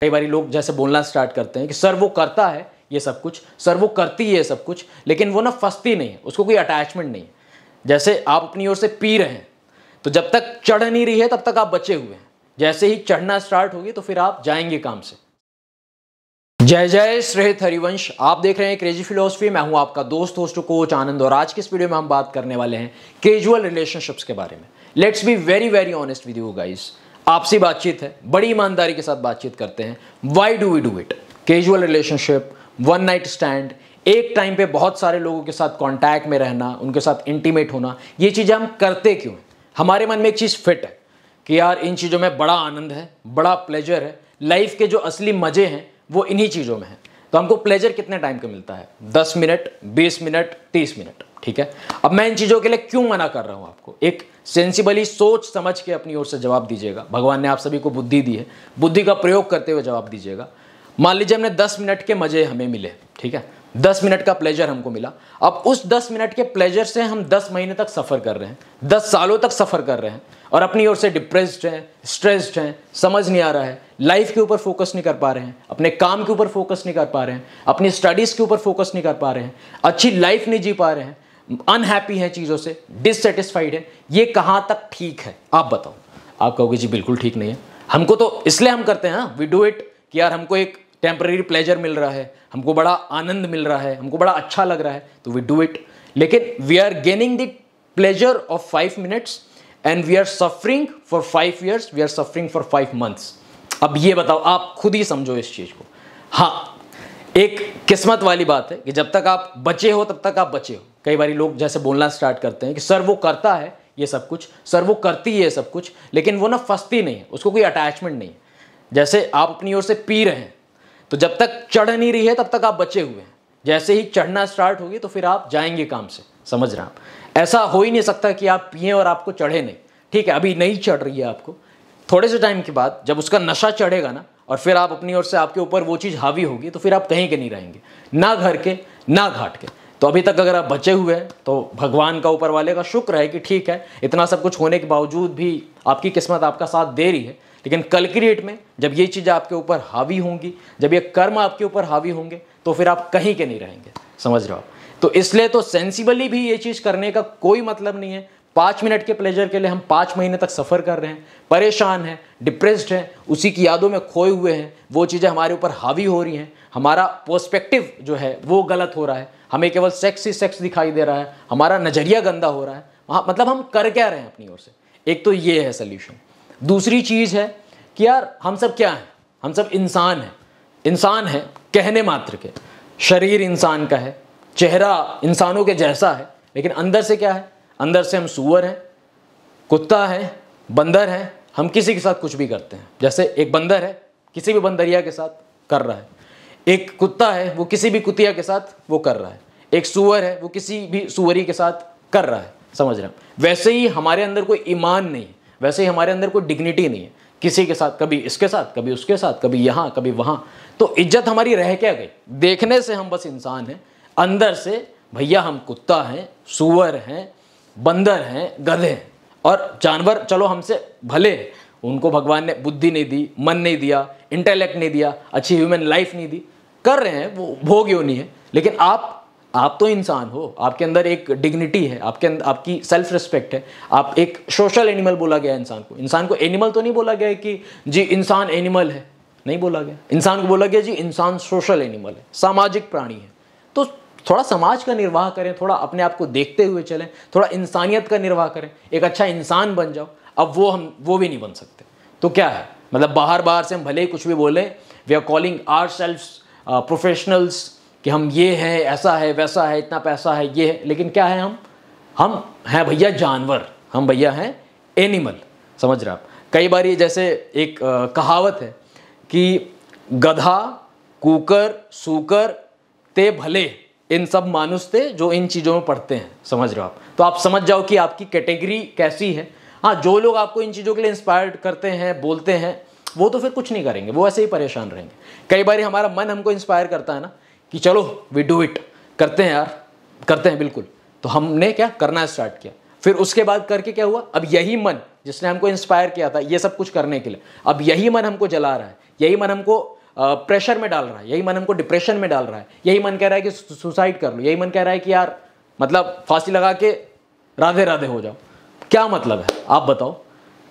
कई बार लोग जैसे बोलना स्टार्ट करते हैं कि सर वो करता है ये सब कुछ सर वो करती है सब कुछ लेकिन वो ना फंसती नहीं है उसको कोई अटैचमेंट नहीं है जैसे आप अपनी ओर से पी रहे हैं तो जब तक चढ़ नहीं रही है तब तक आप बचे हुए हैं जैसे ही चढ़ना स्टार्ट होगी तो फिर आप जाएंगे काम से जय जय श्रेत हरिवंश आप देख रहे हैं क्रेजी फिलोसफी मैं हूं आपका दोस्त होस्ट कोच आनंद और आज के इस वीडियो में हम बात करने वाले हैं कैजुअल रिलेशनशिप्स के बारे में let's be very very honest with you guys आपसी बातचीत है बड़ी ईमानदारी के साथ बातचीत करते हैं why do we do it casual relationship one night stand एक टाइम पे बहुत सारे लोगों के साथ कांटेक्ट में रहना उनके साथ इंटीमेट होना ये चीज़ें हम करते क्यों हैं हमारे मन में एक चीज़ फिट है कि यार इन चीज़ों में बड़ा आनंद है बड़ा प्लेजर है लाइफ के जो असली मज़े हैं वो इन्हीं चीज़ों में हैं तो हमको प्लेजर कितने टाइम का मिलता है दस मिनट बीस मिनट तीस मिनट ठीक है अब मैं इन चीज़ों के लिए क्यों मना कर रहा हूं आपको एक सेंसिबली सोच समझ के अपनी ओर से जवाब दीजिएगा भगवान ने आप सभी को बुद्धि दी है बुद्धि का प्रयोग करते हुए जवाब दीजिएगा मान लीजिए हमने दस मिनट के मज़े हमें मिले ठीक है दस मिनट का प्लेजर हमको मिला अब उस दस मिनट के प्लेजर से हम दस महीने तक सफ़र कर रहे हैं दस सालों तक सफ़र कर रहे हैं और अपनी ओर से डिप्रेस्ड हैं स्ट्रेस्ड हैं समझ नहीं आ रहा है लाइफ के ऊपर फोकस नहीं कर पा रहे हैं अपने काम के ऊपर फोकस नहीं कर पा रहे हैं अपनी स्टडीज़ के ऊपर फोकस नहीं कर पा रहे हैं अच्छी लाइफ नहीं जी पा रहे हैं अनहैप्पी हैं चीज़ों से डिससेटिस्फाइड है ये कहाँ तक ठीक है आप बताओ आप कहोगे जी बिल्कुल ठीक नहीं है हमको तो इसलिए हम करते हैं वी डू इट कि यार हमको एक टेम्प्रेरी प्लेजर मिल रहा है हमको बड़ा आनंद मिल रहा है हमको बड़ा अच्छा लग रहा है तो वी डू इट लेकिन we are gaining the pleasure of five minutes and we are suffering for five years we are suffering for five months अब ये बताओ आप खुद ही समझो इस चीज़ को हाँ एक किस्मत वाली बात है कि जब तक आप बचे हो तब तक आप बचे हो कई बार लोग जैसे बोलना स्टार्ट करते हैं कि सर वो करता है ये सब कुछ सर वो करती है सब कुछ लेकिन वो ना फंसती नहीं है उसको कोई अटैचमेंट नहीं है जैसे आप अपनी ओर से पी रहे हैं तो जब तक चढ़ नहीं रही है तब तक आप बचे हुए हैं जैसे ही चढ़ना स्टार्ट होगी तो फिर आप जाएंगे काम से समझ रहे आप ऐसा हो ही नहीं सकता कि आप पिए और आपको चढ़े नहीं ठीक है अभी नहीं चढ़ रही है आपको थोड़े से टाइम के बाद जब उसका नशा चढ़ेगा ना और फिर आप अपनी ओर से आपके ऊपर वो चीज़ हावी होगी तो फिर आप कहीं के नहीं रहेंगे ना घर के ना घाट के तो अभी तक अगर आप बचे हुए हैं तो भगवान का ऊपर वाले का शुक्र है कि ठीक है इतना सब कुछ होने के बावजूद भी आपकी किस्मत आपका साथ दे रही है लेकिन कल की डेट में जब ये चीज़ आपके ऊपर हावी होंगी जब ये कर्म आपके ऊपर हावी होंगे तो फिर आप कहीं के नहीं रहेंगे समझ रहे हो तो इसलिए तो सेंसिबली भी ये चीज़ करने का कोई मतलब नहीं है पाँच मिनट के प्लेजर के लिए हम पाँच महीने तक सफ़र कर रहे हैं परेशान हैं डिप्रेस्ड हैं उसी की यादों में खोए हुए हैं वो चीज़ें हमारे ऊपर हावी हो रही हैं हमारा पर्सपेक्टिव जो है वो गलत हो रहा है हमें केवल सेक्स ही सेक्स दिखाई दे रहा है हमारा नज़रिया गंदा हो रहा है मतलब हम कर क्या रहे हैं अपनी ओर से एक तो ये है सल्यूशन दूसरी चीज़ है कि यार हम सब क्या हैं हम सब इंसान हैं इंसान हैं कहने मात्र के शरीर इंसान का है चेहरा इंसानों के जैसा है लेकिन अंदर से क्या है अंदर से हम सुअर हैं कुत्ता है बंदर है हम किसी के साथ कुछ भी करते हैं जैसे एक बंदर है किसी भी बंदरिया के साथ कर रहा है एक कुत्ता है वो किसी भी कुतिया के साथ वो कर रहा है एक सुअर है वो किसी भी सुअरी के साथ कर रहा है समझ रहे हैं वैसे ही हमारे अंदर कोई ईमान नहीं वैसे ही हमारे अंदर कोई डिग्निटी नहीं है किसी के साथ कभी इसके साथ कभी उसके साथ कभी यहाँ कभी वहाँ तो इज्जत हमारी रह क्या गई देखने से हम बस इंसान हैं अंदर से भैया हम कुत्ता हैं सुअर हैं बंदर हैं गधे हैं और जानवर चलो हमसे भले उनको भगवान ने बुद्धि नहीं दी मन नहीं दिया इंटेलेक्ट नहीं दिया अच्छी ह्यूमन लाइफ नहीं दी कर रहे हैं वो भोग नहीं है लेकिन आप आप तो इंसान हो आपके अंदर एक डिग्निटी है आपके अंदर आपकी सेल्फ रिस्पेक्ट है आप एक सोशल एनिमल बोला गया इंसान को इंसान को एनिमल तो नहीं बोला गया है कि जी इंसान एनिमल है नहीं बोला गया इंसान को बोला गया जी इंसान सोशल एनिमल है सामाजिक प्राणी है तो थोड़ा समाज का निर्वाह करें थोड़ा अपने आप को देखते हुए चलें थोड़ा इंसानियत का निर्वाह करें एक अच्छा इंसान बन जाओ अब वो हम वो भी नहीं बन सकते तो क्या है मतलब बाहर बाहर से हम भले ही कुछ भी बोलें we are calling our self professionals कि हम ये हैं ऐसा है वैसा है इतना पैसा है ये है लेकिन क्या है हम हम हैं भैया जानवर हम भैया हैं एनिमल समझ रहे आप कई बार ये जैसे एक कहावत है कि गधा कुकर सूकर ते भले इन सब मानुस थे जो इन चीज़ों में पढ़ते हैं समझ रहे हो आप तो आप समझ जाओ कि आपकी कैटेगरी कैसी है हाँ जो लोग आपको इन चीज़ों के लिए इंस्पायर्ड करते हैं बोलते हैं वो तो फिर कुछ नहीं करेंगे वो ऐसे ही परेशान रहेंगे कई बार हमारा मन हमको इंस्पायर करता है ना कि चलो वी डू इट करते हैं यार करते हैं बिल्कुल तो हमने क्या करना स्टार्ट किया फिर उसके बाद करके क्या हुआ अब यही मन जिसने हमको इंस्पायर किया था ये सब कुछ करने के लिए अब यही मन हमको जला रहा है यही मन हमको प्रेशर में डाल रहा है यही मन हमको डिप्रेशन में डाल रहा है यही मन कह रहा है कि सुसाइड कर लो यही मन कह रहा है कि यार मतलब फांसी लगा के राधे राधे हो जाओ क्या मतलब है आप बताओ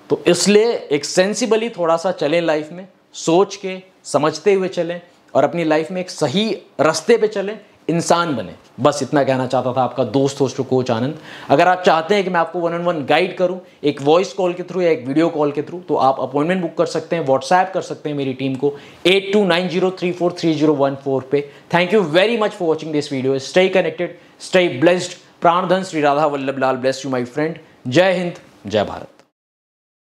तो इसलिए एक सेंसिबली थोड़ा सा चलें लाइफ में सोच के समझते हुए चलें और अपनी लाइफ में एक सही रास्ते पे चलें इंसान बने बस इतना कहना चाहता था आपका दोस्त होस्ट कोच आनंद अगर आप चाहते हैं कि मैं आपको वन ऑन वन गाइड करूं एक वॉइस कॉल के थ्रू या एक वीडियो कॉल के थ्रू तो आप अपॉइंटमेंट बुक कर सकते हैं व्हाट्सएप कर सकते हैं मेरी टीम को eight two nine zero three four three zero one four पे thank you very much for watching this video stay connected stay blessed प्राणधन Shri Radha Vallabh Lal bless you my friend जय हिंद जय भारत